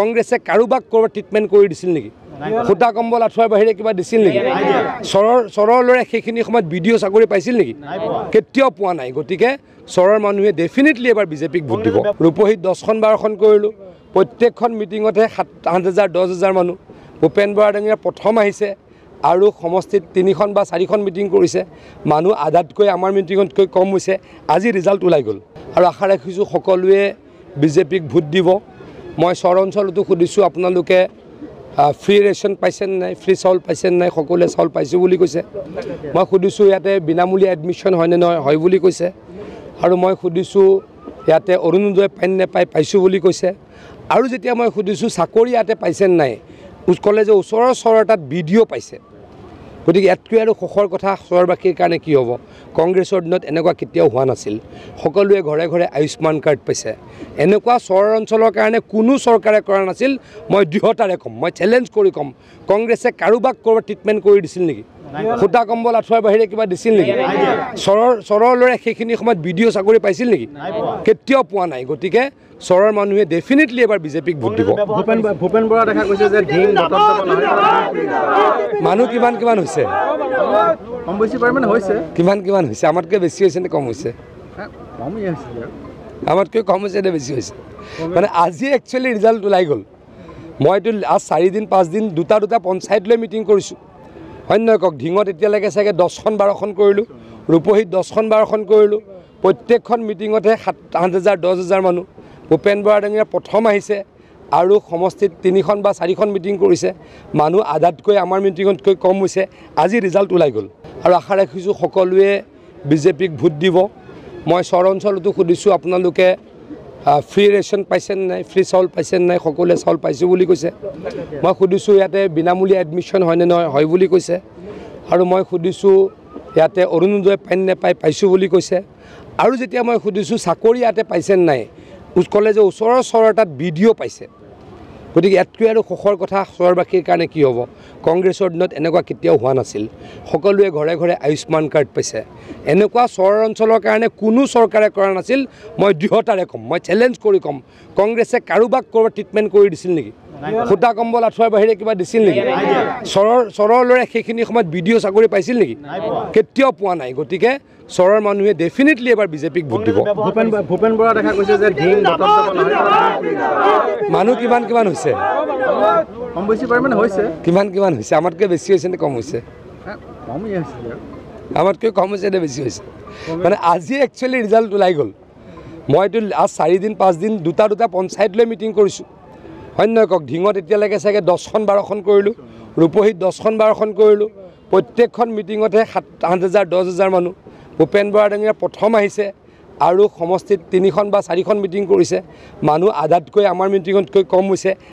কংগ্ৰেছে কাৰোবাক ক'ৰবাত ট্ৰিটমেণ্ট কৰি দিছিল নেকি সূতা কম্বল আঁঠুৱাৰ বাহিৰে কিবা দিছিল নেকি চৰৰ চৰৰ ল'ৰাই সেইখিনি সময়ত বি ডি অ' চাকৰি পাইছিল নেকি কেতিয়াও পোৱা নাই গতিকে চৰৰ মানুহে ডেফিনেটলি এবাৰ বিজেপিক ভোট দিব ৰূপহীত দহখন বাৰখন কৰিলোঁ প্ৰত্যেকখন মিটিঙতে সাত আঠ হাজাৰ দহ হাজাৰ মানুহ ভূপেন বৰা ডাঙৰীয়া প্ৰথম আহিছে আৰু সমষ্টিত তিনিখন বা চাৰিখন মিটিং কৰিছে মানুহ আধাতকৈ আমাৰ মিটিঙতকৈ কম হৈছে আজি ৰিজাল্ট ওলাই গ'ল আৰু আশা ৰাখিছোঁ সকলোৱে বিজেপিক ভোট দিব মই চৰ অঞ্চলতো সুধিছোঁ আপোনালোকে ফ্ৰী ৰেচন পাইছেনে নাই ফ্ৰী চাউল পাইছেনে নাই সকলোৱে চাউল পাইছোঁ বুলি কৈছে মই সুধিছোঁ ইয়াতে বিনামূলীয়া এডমিশ্যন হয়নে নহয় হয় বুলি কৈছে আৰু মই সুধিছোঁ ইয়াতে অৰুণোদয় পায় নেপায় পাইছোঁ বুলি কৈছে আৰু যেতিয়া মই সুধিছোঁ চাকৰি ইয়াতে পাইছেনে নাই ক'লে যে ওচৰৰ চৰ এটাত বি ডি অ' পাইছে গতিকে ইয়াতকৈ আৰু সুখৰ কথা চহৰবাসীৰ কাৰণে কি হ'ব কংগ্ৰেছৰ দিনত এনেকুৱা কেতিয়াও হোৱা নাছিল সকলোৱে ঘৰে ঘৰে আয়ুষ্মান কাৰ্ড পাইছে এনেকুৱা চহৰ অঞ্চলৰ কাৰণে কোনো চৰকাৰে কৰা নাছিল মই দৃঢ়তাৰে ক'ম মই চেলেঞ্জ কৰি ক'ম কংগ্ৰেছে কাৰোবাক ক'ৰবাত ট্ৰিটমেণ্ট কৰি দিছিল নেকি সূতা কম্বল আঁঠুৱাৰ বাহিৰে কিবা দিছিল নেকি চৰৰ চৰৰ ল'ৰাই সেইখিনি সময়ত বি ডি অ' চাকৰি পাইছিল নেকি কেতিয়াও পোৱা নাই গতিকে চৰৰ মানুহে ডেফিনেটলি এবাৰ বিজেপিক ভোট দিব ভূপেন বৰা দেখা গৈছে যে মানুহ কিমান কিমান হৈছে কম বেছি পৰিমাণে হৈছে কিমান কিমান হৈছে আমাতকৈ বেছি হৈছে নে কম হৈছে আমাতকৈ কম হৈছে নে বেছি হৈছে মানে আজি একচুৱেলি ৰিজাল্ট ওলাই গ'ল মইতো আজ চাৰিদিন পাঁচদিন দুটা দুটা পঞ্চায়ত লৈ মিটিং কৰিছোঁ অন্য কওক ঢিঙত এতিয়ালৈকে চাগে দহখন বাৰখন কৰিলোঁ ৰূপহীত দহখন বাৰখন কৰিলোঁ প্ৰত্যেকখন মিটিঙতহে সাত আঠ হাজাৰ দহ হাজাৰ মানুহ ভূপেন বৰাডঙীয়া প্ৰথম আহিছে আৰু সমষ্টিত তিনিখন বা চাৰিখন মিটিং কৰিছে মানুহ আধাতকৈ আমাৰ মিটিঙতকৈ কম হৈছে আজি ৰিজাল্ট ওলাই গ'ল আৰু আশা ৰাখিছোঁ সকলোৱে বিজেপিক ভোট দিব মই চৰ অঞ্চলতো সুধিছোঁ আপোনালোকে ফ্ৰী ৰেচন পাইছেনে নাই ফ্ৰী চাউল পাইছেনে নাই সকলোৱে চাউল পাইছোঁ বুলি কৈছে মই সুধিছোঁ ইয়াতে বিনামূলীয়া এডমিশ্যন হয়নে নহয় হয় বুলি কৈছে আৰু মই সুধিছোঁ ইয়াতে অৰুণোদয় পাই নে নেপায় পাইছোঁ বুলি কৈছে আৰু যেতিয়া মই সুধিছোঁ চাকৰি ইয়াতে পাইছেনে নাই ক'লে যে ওচৰৰ চৰ এটাত বি ডি অ' পাইছে গতিকে ইয়াতকৈ আৰু সুখৰ কথা চহৰবাসীৰ কাৰণে কি হ'ব কংগ্ৰেছৰ দিনত এনেকুৱা কেতিয়াও হোৱা নাছিল সকলোৱে ঘৰে ঘৰে আয়ুষ্মান কাৰ্ড পাইছে এনেকুৱা চহৰ অঞ্চলৰ কাৰণে কোনো চৰকাৰে কৰা নাছিল মই দৃঢ়তাৰে ক'ম মই চেলেঞ্জ কৰি ক'ম কংগ্ৰেছে কাৰোবাক ক'ৰবাত ট্ৰিটমেণ্ট কৰি দিছিল নেকি সূতা কম্বল আঁঠুৱাৰ বাহিৰে কিবা দিছিল নেকি চৰৰ চৰৰ ল'ৰাই সেইখিনি সময়ত বি ডি অ' চাকৰি পাইছিল নেকি কেতিয়াও পোৱা নাই গতিকে চৰৰ মানুহে ডেফিনেটলি এবাৰ বিজেপিক ভোট দিব ভূপেন বৰা দেখা গৈছে যে মানুহ কিমান কিমান হৈছে কম বেছি পৰিমাণে হৈছে কিমান কিমান হৈছে আমাতকৈ বেছি হৈছে নে কম হৈছে আমাতকৈ কম হৈছে নে বেছি হৈছে মানে আজি একচুৱেলি ৰিজাল্ট ওলাই গ'ল মইতো আজ চাৰিদিন পাঁচদিন দুটা দুটা পঞ্চায়তলৈ মিটিং কৰিছোঁ কওক ঢিঙত এতিয়ালৈকে চাগে দহখন বাৰখন কৰিলোঁ ৰূপহীত দহখন বাৰখন কৰিলোঁ প্ৰত্যেকখন মিটিঙতহে সাত আঠ হাজাৰ দহ হাজাৰ মানুহ ভূপেন বৰাডঙীয়া প্ৰথম আহিছে আৰু সমষ্টিত তিনিখন বা চাৰিখন মিটিং কৰিছে মানুহ আধাতকৈ আমাৰ মিটিঙতকৈ কম হৈছে